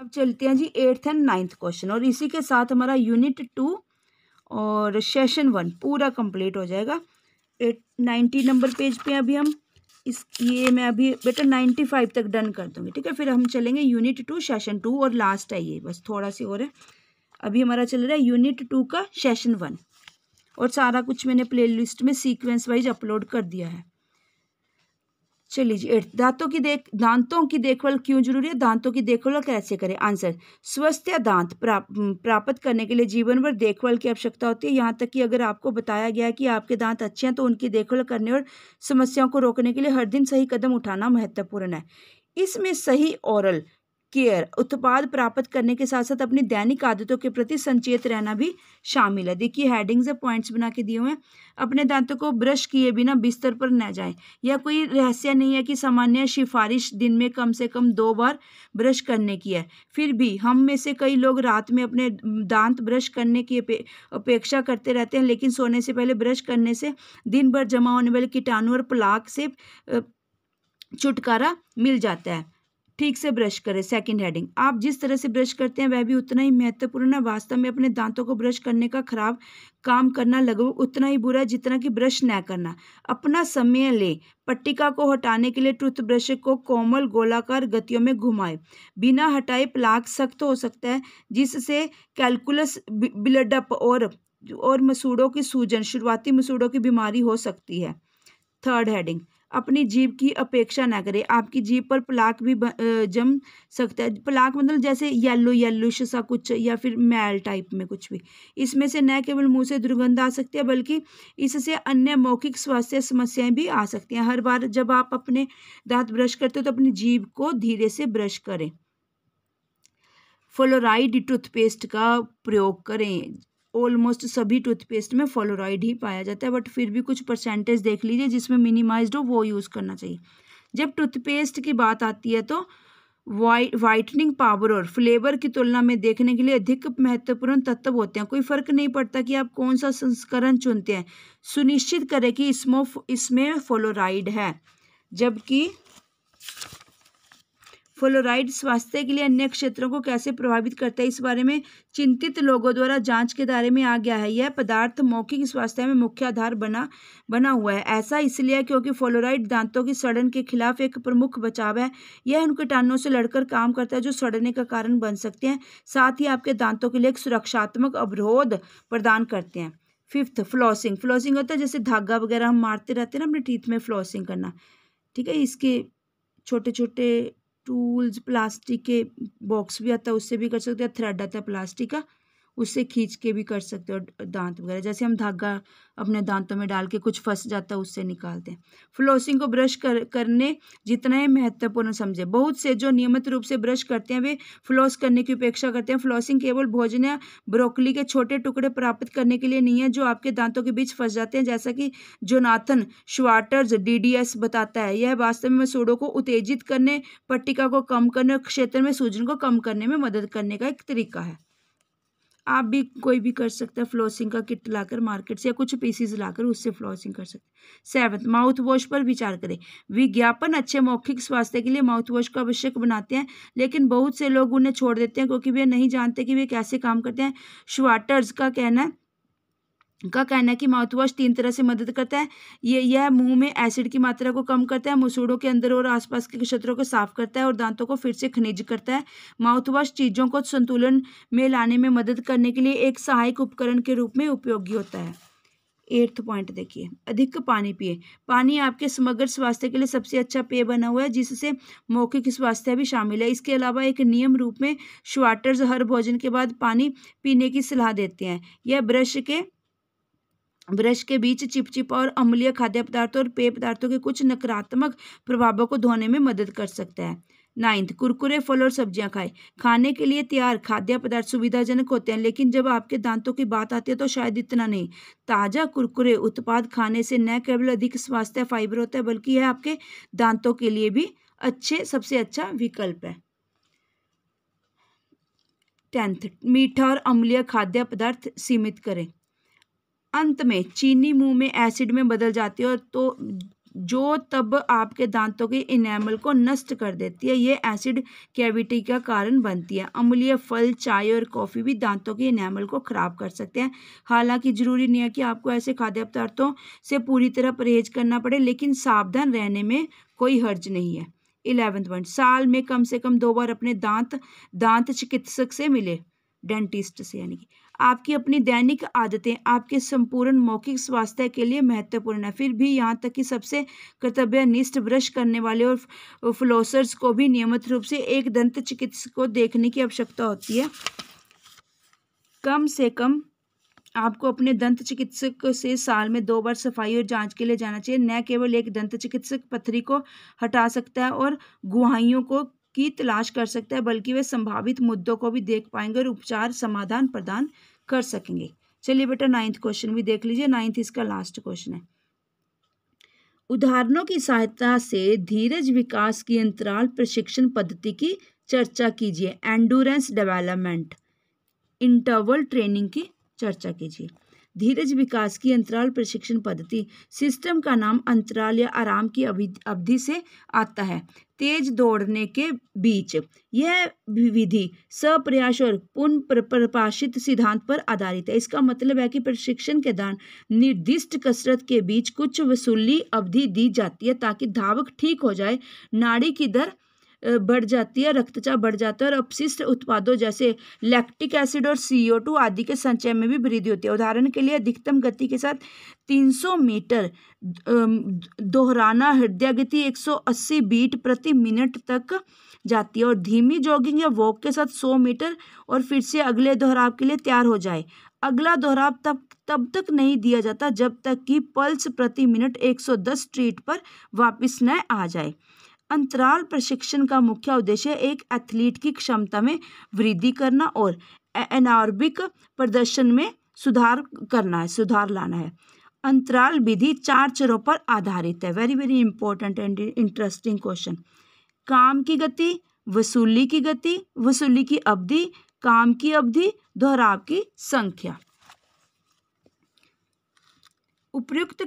अब चलते हैं जी एट्थ एंड नाइन्थ क्वेश्चन और इसी के साथ हमारा यूनिट टू और सेशन वन पूरा कंप्लीट हो जाएगा एट नाइन्टी नंबर पेज पे अभी हम इस ये मैं अभी बेटा नाइन्टी फाइव तक डन कर दूँगी ठीक है फिर हम चलेंगे यूनिट टू सेशन टू और लास्ट है ये बस थोड़ा सी और है अभी हमारा चल रहा है यूनिट टू का सेशन वन और सारा कुछ मैंने प्ले में सीक्वेंस वाइज अपलोड कर दिया है चलिए जी दांतों की देख दांतों की देखभाल क्यों जरूरी है दांतों की देखभाल कैसे करें आंसर स्वस्थ या दांत प्राप, प्राप्त करने के लिए जीवन भर देखभाल की आवश्यकता होती है यहाँ तक कि अगर आपको बताया गया है कि आपके दांत अच्छे हैं तो उनकी देखभाल करने और समस्याओं को रोकने के लिए हर दिन सही कदम उठाना महत्वपूर्ण है इसमें सही औरल केयर उत्पाद प्राप्त करने के साथ साथ अपनी दैनिक आदतों के प्रति संचेत रहना भी शामिल है देखिए हेडिंग्स या पॉइंट्स बना के दिए हुए हैं अपने दांतों को ब्रश किए बिना बिस्तर पर न जाएं यह कोई रहस्य नहीं है कि सामान्य सिफारिश दिन में कम से कम दो बार ब्रश करने की है फिर भी हम में से कई लोग रात में अपने दांत ब्रश करने की अपेक्षा करते रहते हैं लेकिन सोने से पहले ब्रश करने से दिन भर जमा होने वाले कीटाणु और प्लाक से छुटकारा मिल जाता है ठीक से ब्रश करें सेकंड हेडिंग आप जिस तरह से ब्रश करते हैं वह भी उतना ही महत्वपूर्ण है वास्तव में अपने दांतों को ब्रश करने का खराब काम करना लगभग उतना ही बुरा है जितना कि ब्रश न करना अपना समय ले पट्टिका को हटाने के लिए टूथब्रश को कोमल गोलाकार गतियों में घुमाएं बिना हटाए प्लाक सख्त हो सकता है जिससे कैलकुलस ब्लडअप और और मसूड़ों की सूजन शुरुआती मसूड़ों की बीमारी हो सकती है थर्ड हेडिंग अपनी जीभ की अपेक्षा ना करें आपकी जीभ पर प्लाक भी जम सकता है प्लाक मतलब जैसे येलो येलोश सा कुछ या फिर मैल टाइप में कुछ भी इसमें से न केवल मुंह से दुर्गंध आ सकती है बल्कि इससे अन्य मौखिक स्वास्थ्य समस्याएं भी आ सकती हैं हर बार जब आप अपने दांत ब्रश करते हो तो अपनी जीभ को धीरे से ब्रश करें फ्लोराइड टूथपेस्ट का प्रयोग करें ऑलमोस्ट सभी टूथपेस्ट में फ्लोराइड ही पाया जाता है बट फिर भी कुछ परसेंटेज देख लीजिए जिसमें मिनिमाइज्ड हो वो यूज़ करना चाहिए जब टूथपेस्ट की बात आती है तो वाइट वाइटनिंग पावर और फ्लेवर की तुलना में देखने के लिए अधिक महत्वपूर्ण तत्व होते हैं कोई फर्क नहीं पड़ता कि आप कौन सा संस्करण चुनते हैं सुनिश्चित करें कि इसमें इसमें फ्लोराइड है जबकि फ्लोराइड स्वास्थ्य के लिए अन्य क्षेत्रों को कैसे प्रभावित करता है इस बारे में चिंतित लोगों द्वारा जांच के दायरे में आ गया है यह पदार्थ मौखिक स्वास्थ्य में मुख्य आधार बना बना हुआ है ऐसा इसलिए क्योंकि फ्लोराइड दांतों की सड़न के खिलाफ एक प्रमुख बचाव है यह उन कीटाणुओं से लड़कर काम करता है जो सड़ने का कारण बन सकते हैं साथ ही आपके दांतों के लिए एक सुरक्षात्मक अवरोध प्रदान करते हैं फिफ्थ फ्लॉसिंग फ्लॉसिंग होता है जैसे धागा वगैरह हम मारते रहते हैं ना अपने टीथ में फ्लॉसिंग करना ठीक है इसके छोटे छोटे टूल्स प्लास्टिक के बॉक्स भी आता है उससे भी कर सकते हैं थ्रेड आता है प्लास्टिक का उससे खींच के भी कर सकते हो दांत वगैरह जैसे हम धागा अपने दांतों में डाल के कुछ फंस जाता है उससे निकालते हैं फ्लोसिंग को ब्रश कर, करने जितना ही महत्वपूर्ण समझे बहुत से जो नियमित रूप से ब्रश करते हैं वे फ्लोस करने की उपेक्षा करते हैं फ्लोसिंग केवल भोजन या ब्रोकली के छोटे टुकड़े प्राप्त करने के लिए नहीं है जो आपके दांतों के बीच फंस जाते हैं जैसा कि जोनाथन श्वाटर्स डी बताता है यह वास्तव में सूडों को उत्तेजित करने पट्टिका को कम करने और क्षेत्र में सूजन को कम करने में मदद करने का एक तरीका है आप भी कोई भी कर सकता है फ्लोसिंग का किट लाकर मार्केट से या कुछ पीसीज लाकर उससे फ्लोसिंग कर सकते हैं सेवन्थ माउथ वॉश पर विचार करें विज्ञापन अच्छे मौखिक स्वास्थ्य के लिए माउथ वॉश को आवश्यक बनाते हैं लेकिन बहुत से लोग उन्हें छोड़ देते हैं क्योंकि वे नहीं जानते कि वे कैसे काम करते हैं श्वाटर्स का कहना है का कहना है कि माउथवॉश तीन तरह से मदद करता है ये यह मुंह में एसिड की मात्रा को कम करता है मसूड़ों के अंदर और आसपास के क्षेत्रों को साफ करता है और दांतों को फिर से खनिज करता है माउथवाश चीज़ों को संतुलन में लाने में मदद करने के लिए एक सहायक उपकरण के रूप में उपयोगी होता है एट्थ पॉइंट देखिए अधिक पानी पिए पानी आपके समग्र स्वास्थ्य के लिए सबसे अच्छा पेय बना हुआ है जिससे मौखिक स्वास्थ्य भी शामिल है इसके अलावा एक नियम रूप में श्वाटर्स हर भोजन के बाद पानी पीने की सलाह देते हैं यह ब्रश के ब्रश के बीच चिपचिप और अम्लीय खाद्य पदार्थों और पेय पदार्थों के कुछ नकारात्मक प्रभावों को धोने में मदद कर सकता है नाइन्थ कुरकुरे फल और सब्जियां खाएं खाने के लिए तैयार खाद्य पदार्थ सुविधाजनक होते हैं लेकिन जब आपके दांतों की बात आती है तो शायद इतना नहीं ताज़ा कुरकुरे उत्पाद खाने से न केवल अधिक स्वास्थ्य फाइबर होता है बल्कि यह आपके दांतों के लिए भी अच्छे सबसे अच्छा विकल्प है टेंथ मीठा और अम्लीय खाद्य पदार्थ सीमित करें अंत में चीनी मुंह में एसिड में बदल जाती है और तो जो तब आपके दांतों के इनेमल को नष्ट कर देती है ये एसिड कैविटी का कारण बनती है अम्लीय फल चाय और कॉफ़ी भी दांतों के इनेमल को ख़राब कर सकते हैं हालांकि ज़रूरी नहीं है कि आपको ऐसे खाद्य पदार्थों से पूरी तरह परहेज करना पड़े लेकिन सावधान रहने में कोई हर्ज नहीं है इलेवेंथ पॉइंट साल में कम से कम दो बार अपने दांत दांत चिकित्सक से मिले डेंटिस्ट से यानी कि आपकी अपनी दैनिक आदतें आपके संपूर्ण मौखिक स्वास्थ्य के लिए महत्वपूर्ण है फिर भी यहाँ तक कि सबसे कर्तव्यनिष्ठ ब्रश करने वाले और फ्लोसर्स को भी नियमित रूप से एक दंत चिकित्सक को देखने की आवश्यकता होती है कम से कम आपको अपने दंत चिकित्सक से साल में दो बार सफाई और जांच के लिए जाना चाहिए न केवल एक दंत चिकित्सक पथरी को हटा सकता है और गुहाइयों को की तलाश कर सकता है बल्कि वे संभावित मुद्दों को भी देख पाएंगे और उपचार समाधान प्रदान कर सकेंगे चलिए बेटा नाइन्थ क्वेश्चन भी देख लीजिए नाइन्थ इसका लास्ट क्वेश्चन है उदाहरणों की सहायता से धीरज विकास की अंतराल प्रशिक्षण पद्धति की चर्चा कीजिए एंडोरेंस डेवलपमेंट इंटरवल ट्रेनिंग की चर्चा कीजिए धीरज विकास की अंतराल प्रशिक्षण पद्धति सिस्टम का नाम अंतराल या आराम की अवधि से आता है तेज दौड़ने के बीच यह विधि सप्रयास और पुनः प्रकाशित सिद्धांत पर आधारित है इसका मतलब है कि प्रशिक्षण के दौरान निर्दिष्ट कसरत के बीच कुछ वसूली अवधि दी जाती है ताकि धावक ठीक हो जाए नाड़ी की दर बढ़ जाती है रक्तचाप बढ़ जाता है और अपशिष्ट उत्पादों जैसे लैक्टिक एसिड और सीओ टू आदि के संचय में भी वृद्धि होती है उदाहरण के लिए अधिकतम गति के साथ 300 मीटर दोहराना हृदय गति 180 बीट प्रति मिनट तक जाती है और धीमी जॉगिंग या वॉक के साथ 100 मीटर और फिर से अगले दोहराव के लिए तैयार हो जाए अगला दोहराव तब तब तक नहीं दिया जाता जब तक कि पल्स प्रति मिनट 110 स्ट्रीट पर वापस न आ जाए अंतराल प्रशिक्षण का मुख्य उद्देश्य एक एथलीट की क्षमता में वृद्धि करना और एनारबिक प्रदर्शन में सुधार करना है सुधार लाना है अंतराल विधि चार चरों पर आधारित है very very important and interesting question काम की गति वसूली की गति वसूली की अवधि काम की अवधि दोहराव की संख्या उपयुक्त